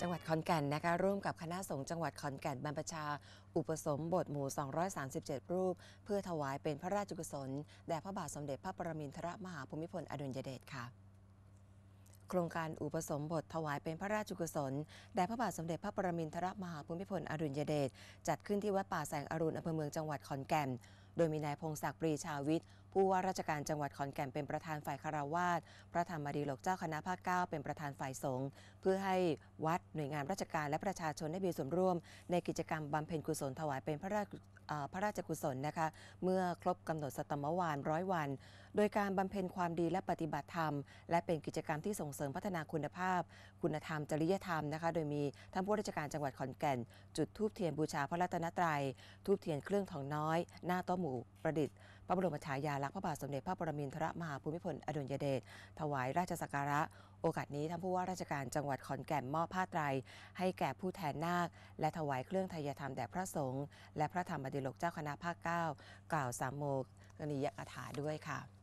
จังหวัดขอนแก่นนะคะร่วมกับ คณะสงฆ์จังหวัดขอนแก่น บรรพชา อุปสมบทหมู่ 237 รูปเพื่อถวายเป็นพระราชกุศลแด่พระบาทสมเด็จพระปรมินทรมหาภูมิพลอดุลยเดชค่ะ โครงการอุปสมบทถวายเป็นพระราชกุศลแด่พระบาทสมเด็จพระปรมินทรมหาภูมิพลอดุลยเดชจัดขึ้นที่วัดป่าแสงอรุณอำเภอเมืองจังหวัดขอนแก่น โดยมีนายพงศักดิ์ปรีชาวิทย์ผู้ว่าราชการจังหวัดขอนแก่นเป็นประธานฝ่ายคารวาส พระธรรมดีหลกเจ้าคณะภาคเก้าเป็นประธานฝ่ายสงฆ์ เพื่อให้วัดหน่วยงานราชการและประชาชนได้มีส่วนร่วม ในกิจกรรมบำเพ็ญกุศลถวายเป็นพระราชพระราชกุศลนะคะ เมื่อครบกำหนดสตมวานร้อยวัน โดยการบำเพ็ญความดีและปฏิบัติธรรม และเป็นกิจกรรมที่ส่งเสริมพัฒนาคุณภาพ คุณธรรมจริยธรรมนะคะ โดยมีท่านผู้ราชการจังหวัดขอนแก่น จุดทูบเทียนบูชาพระรัตนตรยัยทูบเทียนเครื่องทองน้อย หน้าต้อหมู่ประดิษฐ์พระบรมฉายาลักษณ์พระบาทสมเด็จพระปรมินทรมหาภูมิพลอดุลยเดชถวายราชสักการะ โอกาสนี้ท่านผู้ว่าราชการจังหวัดขอนแก่นมอบผ้าไตรให้แก่ผู้แทนนาคและถวายเครื่องทายธรรมแด่พระสงฆ์และพระธรรมดิลกเจ้าคณะภาคเก้ากล่าวสามโมกนิยกถาด้วยค่ะ